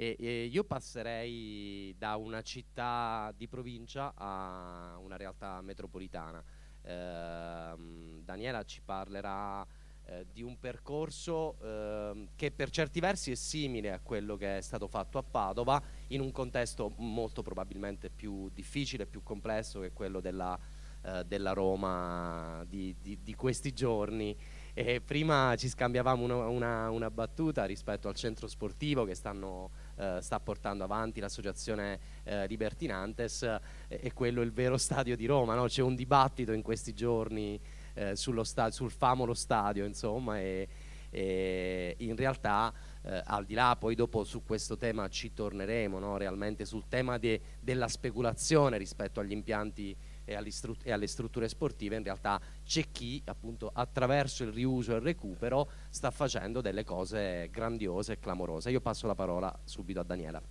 E, e io passerei da una città di provincia a una realtà metropolitana. Eh, Daniela ci parlerà eh, di un percorso eh, che per certi versi è simile a quello che è stato fatto a Padova in un contesto molto probabilmente più difficile, più complesso che quello della, eh, della Roma di, di, di questi giorni. E prima ci scambiavamo una, una, una, battuta rispetto al centro sportivo che stanno, eh, sta portando avanti l'associazione eh, Libertinantes eh, e quello è il vero stadio di Roma, no? c'è un dibattito in questi giorni eh, sta- sul famolo stadio insomma e, e in realtà eh, al di là poi dopo su questo tema ci torneremo no? realmente sul tema de- della speculazione rispetto agli impianti e, alle strutture sportive, in realtà c'è chi appunto attraverso il riuso e il recupero sta facendo delle cose grandiose e clamorose. Io passo la parola subito a Daniela.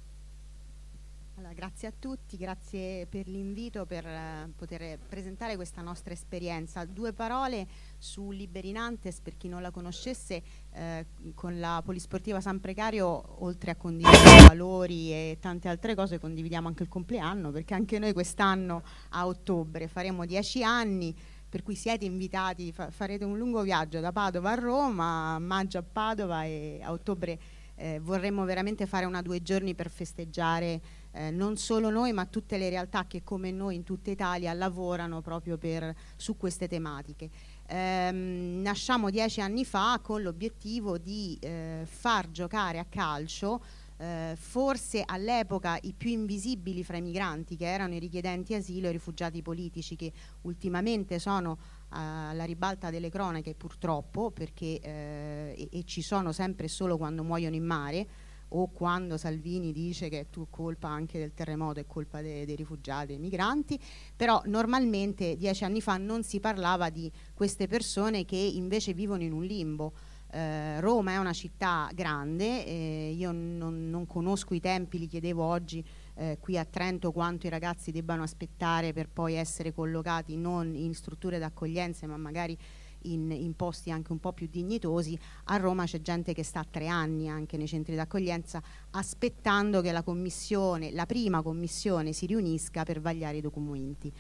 Allora, grazie a tutti, grazie per l'invito per eh, poter presentare questa nostra esperienza. Due parole su Liberinantes per chi non la conoscesse, eh, con la Polisportiva San Precario, oltre a condividere valori e tante altre cose, condividiamo anche il compleanno perché anche noi quest'anno a ottobre faremo dieci anni per cui siete invitati, fa farete un lungo viaggio da Padova a Roma, a maggio a Padova e a ottobre eh, vorremmo veramente fare una due giorni per festeggiare eh, non solo noi ma tutte le realtà che come noi in tutta Italia lavorano proprio per, su queste tematiche. Ehm, nasciamo dieci anni fa con l'obiettivo di eh, far giocare a calcio eh, forse all'epoca i più invisibili fra i migranti che erano i richiedenti asilo e i rifugiati politici che ultimamente sono alla ribalta delle cronache purtroppo perché, eh, e, e, ci sono sempre solo quando muoiono in mare o quando Salvini dice che è colpa anche del terremoto, è colpa dei, dei rifugiati, dei migranti, però normalmente dieci anni fa non si parlava di queste persone che invece vivono in un limbo. Eh, Roma è una città grande, eh, io non, non, conosco i tempi, li chiedevo oggi eh, qui a Trento quanto i ragazzi debbano aspettare per poi essere collocati non in strutture d'accoglienza ma magari in, in, posti anche un po' più dignitosi. A Roma c'è gente che sta tre anni anche nei centri d'accoglienza aspettando che la commissione, la prima commissione si riunisca per vagliare i documenti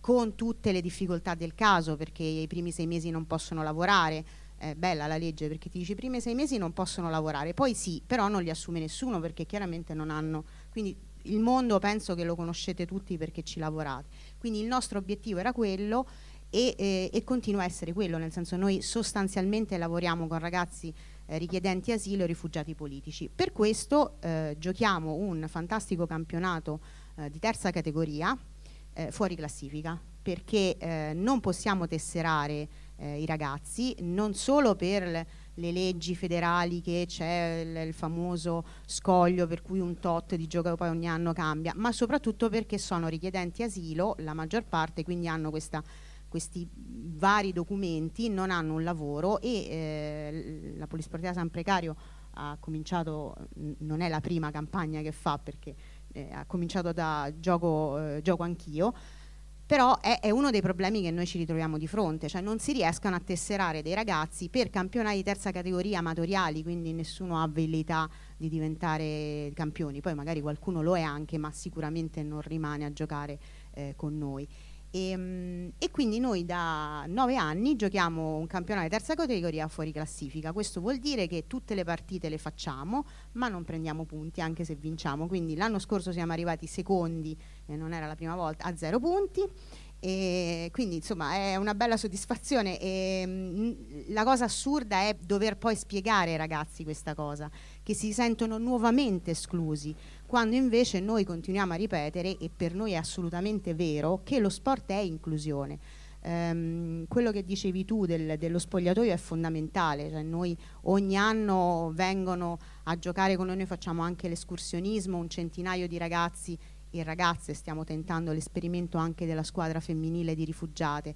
con tutte le difficoltà del caso perché i primi sei mesi non possono lavorare È bella la legge perché ti dice i primi sei mesi non possono lavorare poi sì però non li assume nessuno perché chiaramente non hanno quindi il mondo penso che lo conoscete tutti perché ci lavorate quindi il nostro obiettivo era quello e, eh, e, continua a essere quello, nel senso noi sostanzialmente lavoriamo con ragazzi eh, richiedenti asilo e rifugiati politici. Per questo eh, giochiamo un fantastico campionato eh, di terza categoria eh, fuori classifica, perché non possiamo tesserare i ragazzi, non solo per le leggi federali che c'è il, il, famoso scoglio per cui un tot di gioco poi ogni anno cambia, ma soprattutto perché sono richiedenti asilo la maggior parte, quindi hanno questa questi vari documenti non hanno un lavoro e eh, la Polisportiva San Precario ha cominciato, non è la prima campagna che fa perché eh, ha cominciato da gioco, eh, gioco anch'io, però è, è, uno dei problemi che noi ci ritroviamo di fronte, cioè non si riescono a tesserare dei ragazzi per campionati di terza categoria amatoriali, quindi nessuno ha velleità di diventare campioni, poi magari qualcuno lo è anche, ma sicuramente non rimane a giocare eh, con noi. E, ehm, e, quindi noi da nove anni giochiamo un campionato di terza categoria fuori classifica. Questo vuol dire che tutte le partite le facciamo, ma non prendiamo punti anche se vinciamo. Quindi l'anno scorso siamo arrivati secondi, e non era la prima volta, a zero punti. E quindi insomma è una bella soddisfazione e ehm, mh, la cosa assurda è dover poi spiegare ai ragazzi questa cosa che si sentono nuovamente esclusi, quando invece noi continuiamo a ripetere, e per noi è assolutamente vero, che lo sport è inclusione. Ehm, quello che dicevi tu del, dello spogliatoio è fondamentale, cioè noi ogni anno vengono a giocare con noi, noi facciamo anche l'escursionismo, un centinaio di ragazzi e ragazze, stiamo tentando l'esperimento anche della squadra femminile di rifugiate.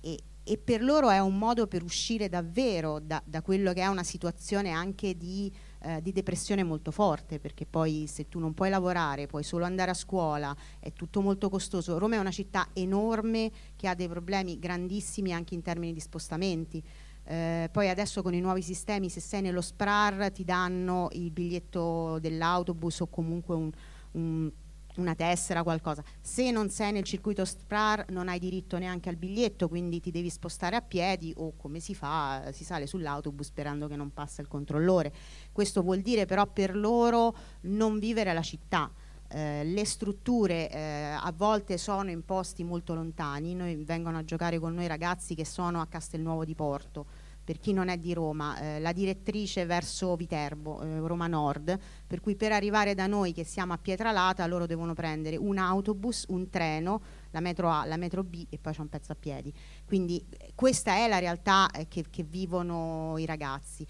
E, e per loro è un modo per uscire davvero da, da quello che è una situazione anche di eh, di depressione molto forte, perché poi se tu non puoi lavorare, puoi solo andare a scuola, è tutto molto costoso. Roma è una città enorme che ha dei problemi grandissimi anche in termini di spostamenti. Eh, poi adesso con i nuovi sistemi, se sei nello SPRAR, ti danno il biglietto dell'autobus o comunque un, un una tessera, qualcosa. Se non sei nel circuito SPRAR non hai diritto neanche al biglietto, quindi ti devi spostare a piedi o come si fa, si sale sull'autobus sperando che non passa il controllore. Questo vuol dire però per loro non vivere la città. Eh, le strutture eh, a volte sono in posti molto lontani, noi, vengono a giocare con noi ragazzi che sono a Castelnuovo di Porto, per chi non è di Roma, eh, la direttrice verso Viterbo, eh, Roma Nord, per cui per arrivare da noi che siamo a Pietralata loro devono prendere un autobus, un treno, la metro A, la metro B e poi c'è un pezzo a piedi. Quindi eh, questa è la realtà eh, che, che, vivono i ragazzi.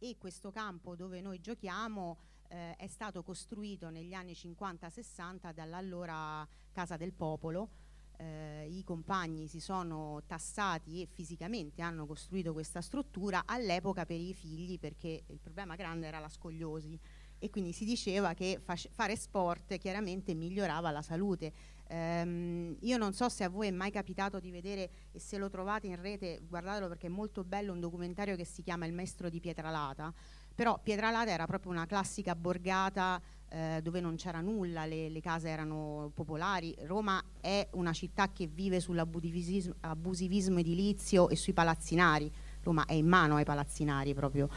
E questo campo dove noi giochiamo eh, è stato costruito negli anni 50-60 dall'allora Casa del Popolo, eh, i compagni si sono tassati e fisicamente hanno costruito questa struttura all'epoca per i figli perché il problema grande era la scogliosi e quindi si diceva che fare sport chiaramente migliorava la salute. Um, io non so se a voi è mai capitato di vedere e se lo trovate in rete, guardatelo perché è molto bello un documentario che si chiama Il maestro di Pietralata, però Pietralata era proprio una classica borgata eh, dove non c'era nulla, le, le, case erano popolari. Roma è una città che vive sull'abusivismo edilizio e sui palazzinari. Roma è in mano ai palazzinari proprio.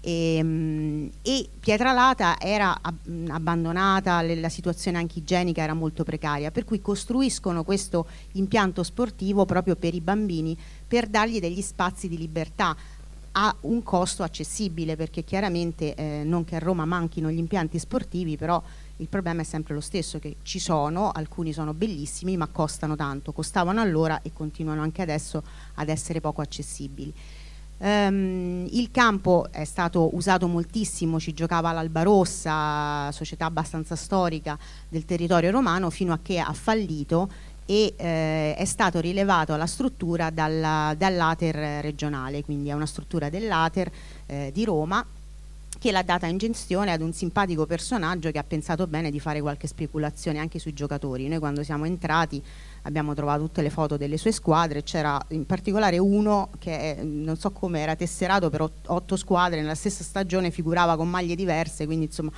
E, ehm, e, Pietralata era abbandonata, la situazione anche igienica era molto precaria, per cui costruiscono questo impianto sportivo proprio per i bambini, per dargli degli spazi di libertà a un costo accessibile perché chiaramente eh, non che a Roma manchino gli impianti sportivi però il problema è sempre lo stesso che ci sono, alcuni sono bellissimi ma costano tanto, costavano allora e continuano anche adesso ad essere poco accessibili. Um, il campo è stato usato moltissimo, ci giocava l'Albarossa, società abbastanza storica del territorio romano, fino a che ha fallito e eh, è stato rilevato alla struttura dalla, dall'Ater regionale, quindi è una struttura dell'Ater eh, di Roma che l'ha data in gestione ad un simpatico personaggio che ha pensato bene di fare qualche speculazione anche sui giocatori. Noi quando siamo entrati abbiamo trovato tutte le foto delle sue squadre, c'era in particolare uno che eh, non so come era tesserato per otto squadre nella stessa stagione, figurava con maglie diverse, quindi insomma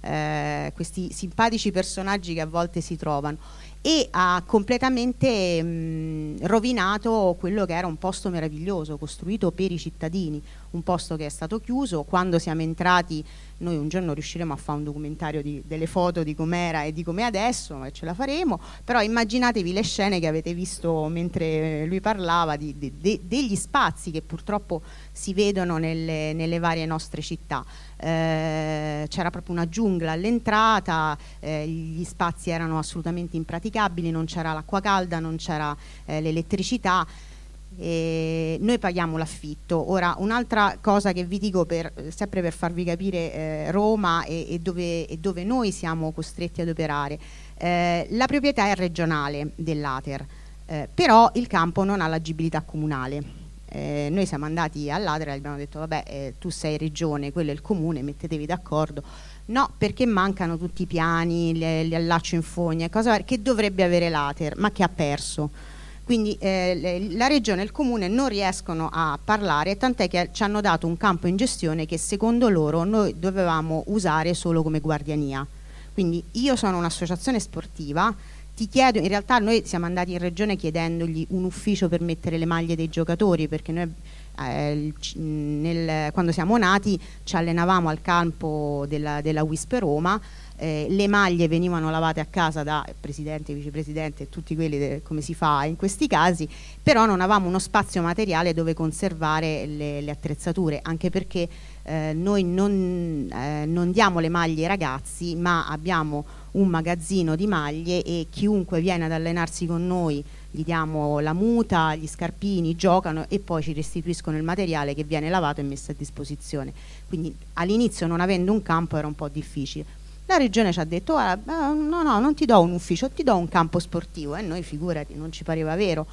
eh, questi simpatici personaggi che a volte si trovano e ha completamente mh, rovinato quello che era un posto meraviglioso costruito per i cittadini, un posto che è stato chiuso, quando siamo entrati noi un giorno riusciremo a fare un documentario di, delle foto di com'era e di com'è adesso, ma ce la faremo, però immaginatevi le scene che avete visto mentre lui parlava di, de, de, degli spazi che purtroppo si vedono nelle, nelle varie nostre città. Eh, c'era proprio una giungla all'entrata, eh, gli spazi erano assolutamente impraticabili, non c'era l'acqua calda, non c'era eh, l'elettricità. E noi paghiamo l'affitto. Ora, un'altra cosa che vi dico per, sempre per farvi capire eh, Roma e, e, dove, e, dove, noi siamo costretti ad operare, eh, la proprietà è regionale dell'Ater, eh, però il campo non ha l'agibilità comunale. Eh, noi siamo andati all'Ater e abbiamo detto vabbè eh, tu sei regione, quello è il comune, mettetevi d'accordo. No, perché mancano tutti i piani, gli allaccio in fogna, cosa che dovrebbe avere l'Ater, ma che ha perso quindi eh, le, la regione e il comune non riescono a parlare tant'è che ci hanno dato un campo in gestione che secondo loro noi dovevamo usare solo come guardiania quindi io sono un'associazione sportiva ti chiedo, in realtà noi siamo andati in regione chiedendogli un ufficio per mettere le maglie dei giocatori perché noi eh, nel, quando siamo nati ci allenavamo al campo della, della WISP Roma eh, le maglie venivano lavate a casa da presidente, vicepresidente e tutti quelli de, come si fa in questi casi, però non avevamo uno spazio materiale dove conservare le, le attrezzature, anche perché eh, noi non, eh, non, diamo le maglie ai ragazzi, ma abbiamo un magazzino di maglie e chiunque viene ad allenarsi con noi gli diamo la muta, gli scarpini, giocano e poi ci restituiscono il materiale che viene lavato e messo a disposizione. Quindi all'inizio non avendo un campo era un po' difficile la regione ci ha detto ah, no, no, non ti do un ufficio, ti do un campo sportivo e noi figurati, non ci pareva vero.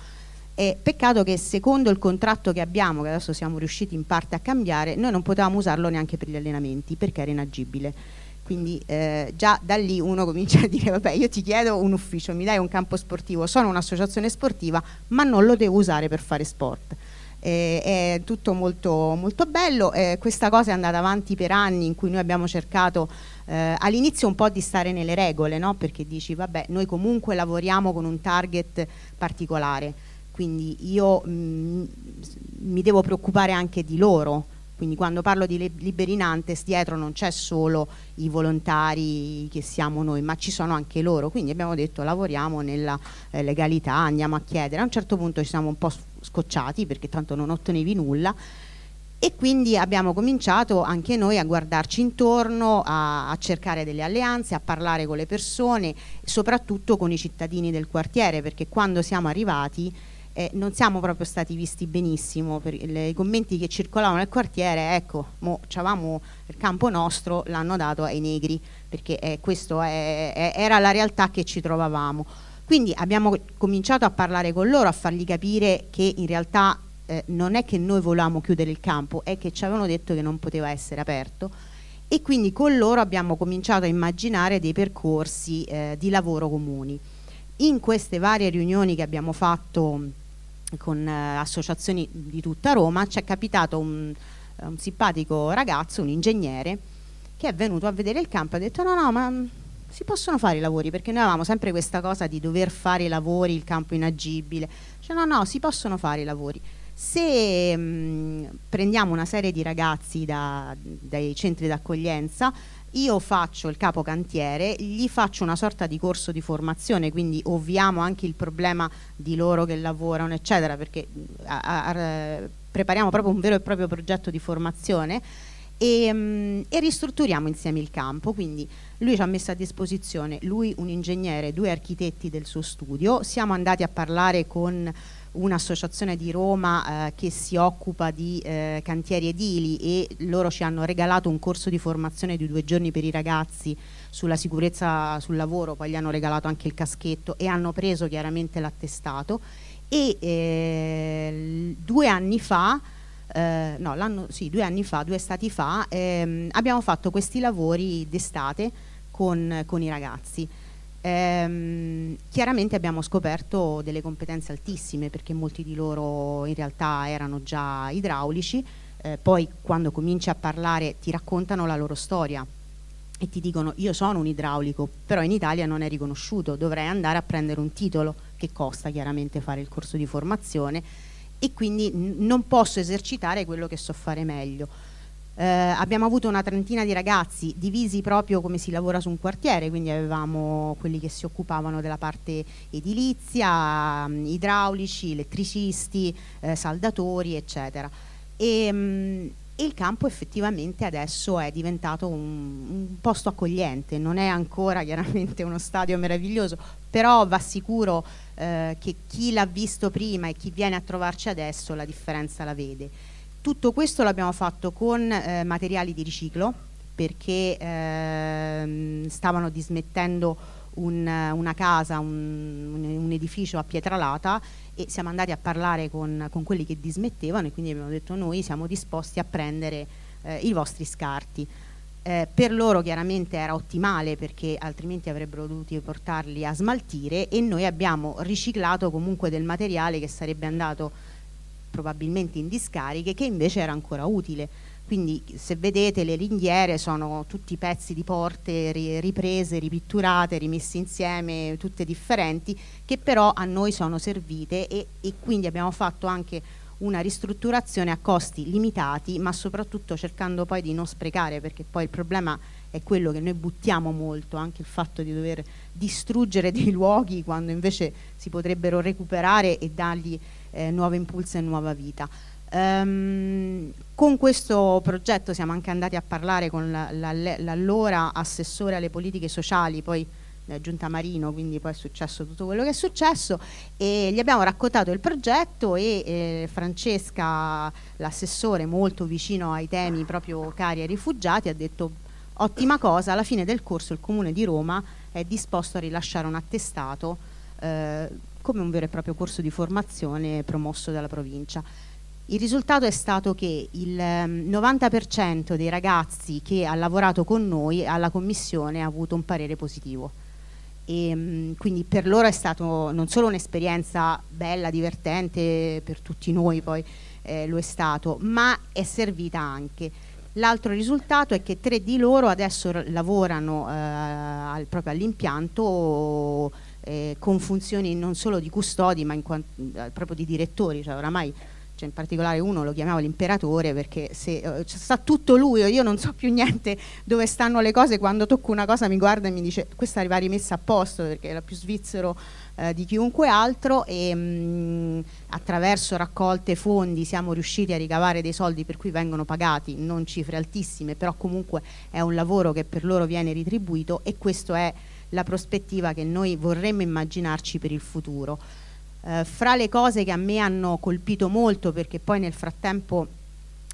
Eh, peccato che secondo il contratto che abbiamo, che adesso siamo riusciti in parte a cambiare, noi non potevamo usarlo neanche per gli allenamenti perché era inagibile. Quindi eh, già da lì uno comincia a dire, vabbè, io ti chiedo un ufficio, mi dai un campo sportivo, sono un'associazione sportiva, ma non lo devo usare per fare sport eh, è tutto molto, molto bello, eh, questa cosa è andata avanti per anni in cui noi abbiamo cercato eh, all'inizio un po' di stare nelle regole, no? perché dici vabbè noi comunque lavoriamo con un target particolare, quindi io mh, mm, mi devo preoccupare anche di loro, quindi quando parlo di Liberi Nantes dietro non c'è solo i volontari che siamo noi, ma ci sono anche loro. Quindi abbiamo detto lavoriamo nella eh, legalità, andiamo a chiedere. A un certo punto ci siamo un po' scocciati perché tanto non ottenevi nulla e quindi abbiamo cominciato anche noi a guardarci intorno, a, a, cercare delle alleanze, a parlare con le persone, soprattutto con i cittadini del quartiere, perché quando siamo arrivati eh, non siamo proprio stati visti benissimo, per le, i commenti che circolavano nel quartiere, ecco, mo, il campo nostro l'hanno dato ai negri, perché eh, questa era la realtà che ci trovavamo. Quindi abbiamo cominciato a parlare con loro, a fargli capire che in realtà eh, non è che noi volevamo chiudere il campo, è che ci avevano detto che non poteva essere aperto e quindi con loro abbiamo cominciato a immaginare dei percorsi eh, di lavoro comuni. In queste varie riunioni che abbiamo fatto con eh, associazioni di tutta Roma ci è capitato un, un simpatico ragazzo, un ingegnere, che è venuto a vedere il campo e ha detto no no ma si possono fare i lavori, perché noi avevamo sempre questa cosa di dover fare i lavori, il campo inagibile, cioè no, no, si possono fare i lavori. Se mh, mm, prendiamo una serie di ragazzi da, dai centri d'accoglienza, io faccio il capocantiere, gli faccio una sorta di corso di formazione, quindi ovviamo anche il problema di loro che lavorano, eccetera, perché mm, a, a, prepariamo proprio un vero e proprio progetto di formazione e, mm, e, ristrutturiamo insieme il campo, quindi lui ci ha messo a disposizione, lui un ingegnere, due architetti del suo studio, siamo andati a parlare con un'associazione di Roma eh, che si occupa di eh, cantieri edili e loro ci hanno regalato un corso di formazione di due giorni per i ragazzi sulla sicurezza sul lavoro, poi gli hanno regalato anche il caschetto e hanno preso chiaramente l'attestato e eh, due anni fa eh, no, l'anno, sì, due anni fa, due estati fa, ehm, abbiamo fatto questi lavori d'estate con, con, i ragazzi. Ehm, chiaramente abbiamo scoperto delle competenze altissime perché molti di loro in realtà erano già idraulici, eh, poi quando cominci a parlare ti raccontano la loro storia e ti dicono io sono un idraulico, però in Italia non è riconosciuto, dovrei andare a prendere un titolo che costa chiaramente fare il corso di formazione e quindi non posso esercitare quello che so fare meglio. Eh, abbiamo avuto una trentina di ragazzi divisi proprio come si lavora su un quartiere, quindi avevamo quelli che si occupavano della parte edilizia, mm, idraulici, elettricisti, eh, saldatori, eccetera. E, mh, mm, il campo effettivamente adesso è diventato un, un, posto accogliente, non è ancora chiaramente uno stadio meraviglioso, però va sicuro eh, che chi l'ha visto prima e chi viene a trovarci adesso la differenza la vede. Tutto questo l'abbiamo fatto con eh, materiali di riciclo perché ehm, stavano dismettendo un, una casa, un, un, edificio a Pietralata e siamo andati a parlare con, con, quelli che dismettevano e quindi abbiamo detto noi siamo disposti a prendere eh, i vostri scarti eh, per loro chiaramente era ottimale perché altrimenti avrebbero dovuto portarli a smaltire e noi abbiamo riciclato comunque del materiale che sarebbe andato probabilmente in discariche che invece era ancora utile quindi se vedete le ringhiere sono tutti pezzi di porte ri riprese, ripitturate, rimesse insieme, tutte differenti che però a noi sono servite e, e quindi abbiamo fatto anche una ristrutturazione a costi limitati ma soprattutto cercando poi di non sprecare perché poi il problema è quello che noi buttiamo molto, anche il fatto di dover distruggere dei luoghi quando invece si potrebbero recuperare e dargli eh, nuovo impulso e nuova vita. Um, con questo progetto siamo anche andati a parlare con l'allora assessore alle politiche sociali, poi Giunta Marino, quindi poi è successo tutto quello che è successo e gli abbiamo raccontato il progetto e eh, Francesca, l'assessore molto vicino ai temi proprio cari ai rifugiati, ha detto ottima cosa, alla fine del corso il Comune di Roma è disposto a rilasciare un attestato eh, come un vero e proprio corso di formazione promosso dalla provincia. Il risultato è stato che il 90% ehm, dei ragazzi che ha lavorato con noi alla commissione ha avuto un parere positivo e, ehm, quindi per loro è stato non solo un'esperienza bella, divertente, per tutti noi poi eh, lo è stato, ma è servita anche. L'altro risultato è che tre di loro adesso lavorano eh, al, proprio all'impianto eh, con funzioni non solo di custodi ma eh, proprio di direttori, cioè oramai cioè in particolare uno lo chiamiamo l'imperatore perché se, eh, cioè, sa tutto lui, io non so più niente dove stanno le cose, quando tocco una cosa mi guarda e mi dice questa va rimessa a posto perché era più svizzero eh, di chiunque altro e mh, mm, attraverso raccolte fondi siamo riusciti a ricavare dei soldi per cui vengono pagati, non cifre altissime, però comunque è un lavoro che per loro viene ritribuito e questa è la prospettiva che noi vorremmo immaginarci per il futuro. Eh, fra le cose che a me hanno colpito molto, perché poi nel frattempo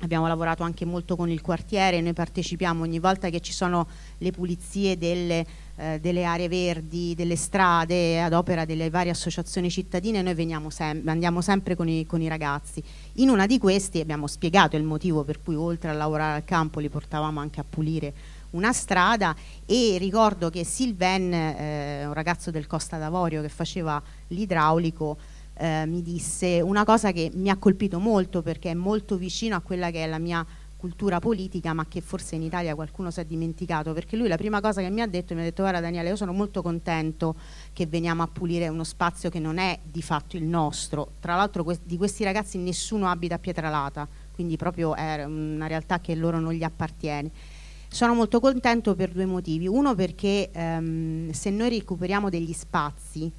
abbiamo lavorato anche molto con il quartiere, noi partecipiamo ogni volta che ci sono le pulizie delle, eh, delle aree verdi, delle strade, ad opera delle varie associazioni cittadine, noi sem andiamo sempre con i, con i, ragazzi. In una di queste abbiamo spiegato il motivo per cui oltre a lavorare al campo li portavamo anche a pulire una strada e ricordo che Silven, eh, un ragazzo del Costa d'Avorio che faceva l'idraulico, eh, mi disse una cosa che mi ha colpito molto perché è molto vicino a quella che è la mia cultura politica ma che forse in Italia qualcuno si è dimenticato perché lui la prima cosa che mi ha detto mi ha detto guarda Daniele io sono molto contento che veniamo a pulire uno spazio che non è di fatto il nostro tra l'altro di questi ragazzi nessuno abita a Pietralata quindi proprio è una realtà che loro non gli appartiene sono molto contento per due motivi. Uno perché ehm, se noi recuperiamo degli spazi,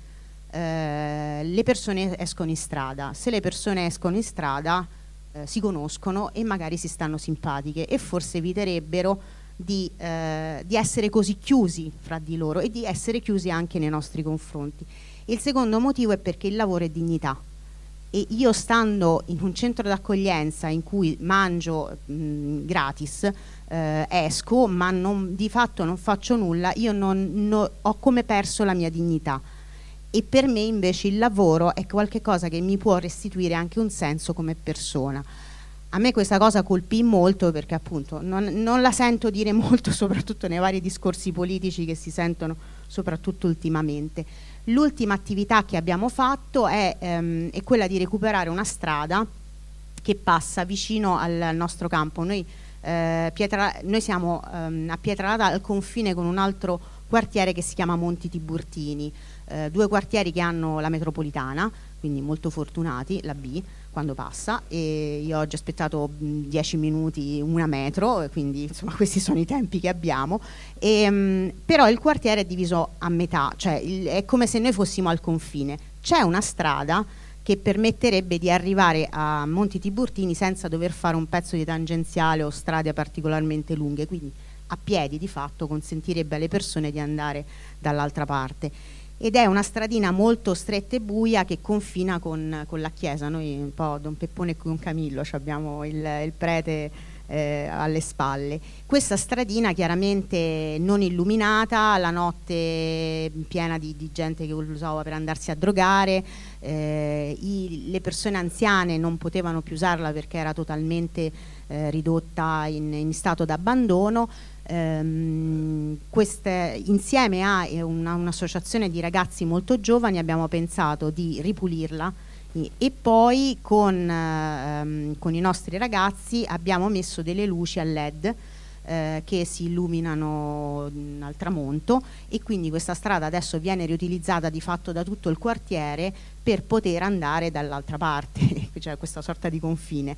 eh, le persone escono in strada. Se le persone escono in strada, eh, si conoscono e magari si stanno simpatiche e forse eviterebbero di, eh, di, essere così chiusi fra di loro e di essere chiusi anche nei nostri confronti. Il secondo motivo è perché il lavoro è dignità e io stando in un centro d'accoglienza in cui mangio mh, mm, gratis, eh, esco, ma non, di fatto non faccio nulla, io non, non, ho come perso la mia dignità. E per me invece il lavoro è qualcosa che mi può restituire anche un senso come persona. A me questa cosa colpì molto perché appunto non, non la sento dire molto, soprattutto nei vari discorsi politici che si sentono soprattutto ultimamente L'ultima attività che abbiamo fatto è, ehm, è, quella di recuperare una strada che passa vicino al nostro campo. Noi, eh, Pietra, noi siamo ehm, a Pietralata al confine con un altro quartiere che si chiama Monti Tiburtini, eh, due quartieri che hanno la metropolitana, quindi molto fortunati, la B, quando passa e io ho già aspettato 10 mm, minuti una metro quindi insomma questi sono i tempi che abbiamo e, mh, mm, però il quartiere è diviso a metà cioè il, è come se noi fossimo al confine c'è una strada che permetterebbe di arrivare a Monti Tiburtini senza dover fare un pezzo di tangenziale o strade particolarmente lunghe quindi a piedi di fatto consentirebbe alle persone di andare dall'altra parte ed è una stradina molto stretta e buia che confina con, con la chiesa. Noi un po' Don Peppone e Don Camillo abbiamo il, il prete eh, alle spalle. Questa stradina chiaramente non illuminata, la notte piena di, di gente che usava per andarsi a drogare, eh, i, le persone anziane non potevano più usarla perché era totalmente eh, ridotta in, in stato d'abbandono ehm, queste, insieme a un'associazione un di ragazzi molto giovani abbiamo pensato di ripulirla e poi con, ehm, con, i nostri ragazzi abbiamo messo delle luci a led eh, che si illuminano al tramonto e quindi questa strada adesso viene riutilizzata di fatto da tutto il quartiere per poter andare dall'altra parte, cioè questa sorta di confine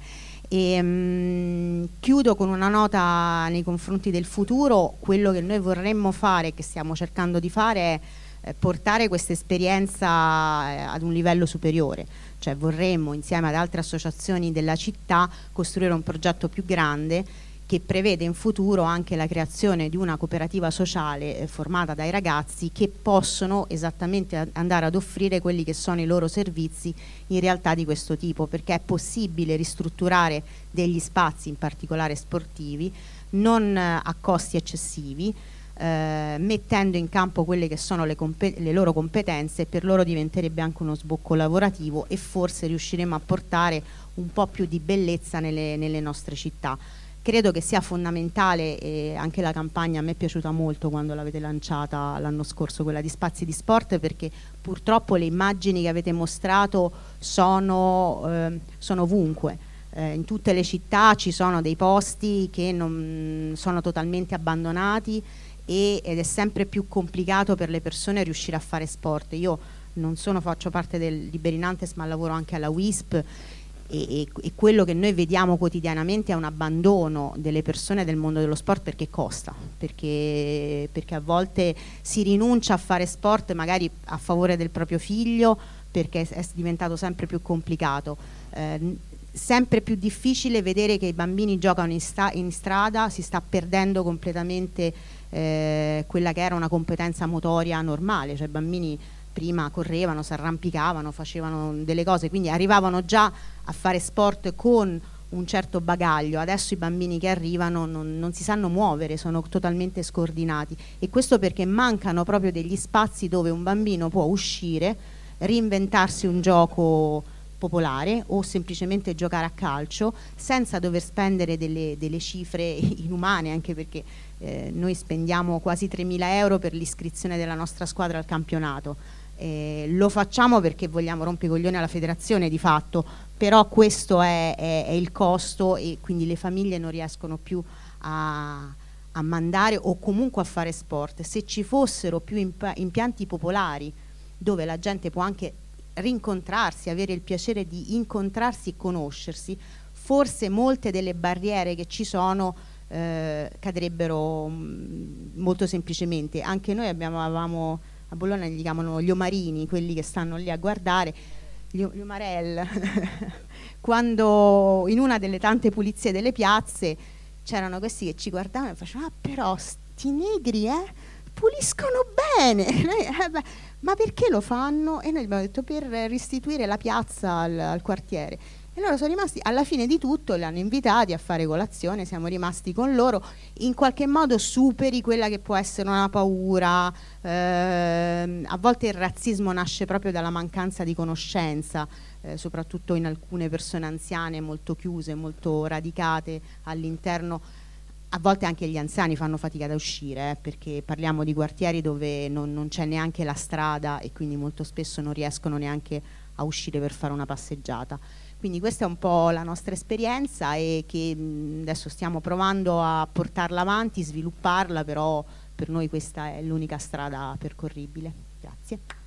e, mh, mm, chiudo con una nota nei confronti del futuro, quello che noi vorremmo fare, che stiamo cercando di fare, è eh, portare questa esperienza eh, ad un livello superiore, cioè vorremmo insieme ad altre associazioni della città costruire un progetto più grande che prevede in futuro anche la creazione di una cooperativa sociale eh, formata dai ragazzi che possono esattamente andare ad offrire quelli che sono i loro servizi in realtà di questo tipo, perché è possibile ristrutturare degli spazi, in particolare sportivi, non eh, a costi eccessivi, eh, mettendo in campo quelle che sono le, le, loro competenze per loro diventerebbe anche uno sbocco lavorativo e forse riusciremo a portare un po' più di bellezza nelle, nelle nostre città credo che sia fondamentale eh, anche la campagna a me è piaciuta molto quando l'avete lanciata l'anno scorso quella di spazi di sport perché purtroppo le immagini che avete mostrato sono, eh, sono ovunque eh, in tutte le città ci sono dei posti che non sono totalmente abbandonati e, ed è sempre più complicato per le persone riuscire a fare sport io non sono, faccio parte del, di Berinantes ma lavoro anche alla WISP e, e, quello che noi vediamo quotidianamente è un abbandono delle persone del mondo dello sport perché costa, perché, perché a volte si rinuncia a fare sport magari a favore del proprio figlio perché è diventato sempre più complicato. Eh, sempre più difficile vedere che i bambini giocano in, sta, in strada, si sta perdendo completamente eh, quella che era una competenza motoria normale, cioè i bambini prima correvano, si arrampicavano, facevano delle cose, quindi arrivavano già a fare sport con un certo bagaglio, adesso i bambini che arrivano non, non, si sanno muovere, sono totalmente scordinati e questo perché mancano proprio degli spazi dove un bambino può uscire, reinventarsi un gioco popolare o semplicemente giocare a calcio senza dover spendere delle, delle cifre inumane anche perché eh, noi spendiamo quasi 3.000 euro per l'iscrizione della nostra squadra al campionato eh, lo facciamo perché vogliamo rompere coglioni alla federazione di fatto, però questo è, è, è, il costo e quindi le famiglie non riescono più a, a mandare o comunque a fare sport. Se ci fossero più imp impianti popolari dove la gente può anche rincontrarsi, avere il piacere di incontrarsi e conoscersi, forse molte delle barriere che ci sono eh, cadrebbero mh, mm, molto semplicemente. Anche noi abbiamo, avevamo a Bologna li chiamano gli omarini, quelli che stanno lì a guardare, gli, omarel, quando in una delle tante pulizie delle piazze c'erano questi che ci guardavano e facevano, ah però sti negri, eh? puliscono bene. Eh, ma perché lo fanno? E noi gli abbiamo detto per restituire la piazza al, al quartiere. E loro sono rimasti, alla fine di tutto li hanno invitati a fare colazione, siamo rimasti con loro, in qualche modo superi quella che può essere una paura, ehm, a volte il razzismo nasce proprio dalla mancanza di conoscenza, eh, soprattutto in alcune persone anziane molto chiuse, molto radicate all'interno a volte anche gli anziani fanno fatica ad uscire eh, perché parliamo di quartieri dove non, non c'è neanche la strada e quindi molto spesso non riescono neanche a uscire per fare una passeggiata. Quindi questa è un po' la nostra esperienza e che adesso stiamo provando a portarla avanti, svilupparla, però per noi questa è l'unica strada percorribile. Grazie.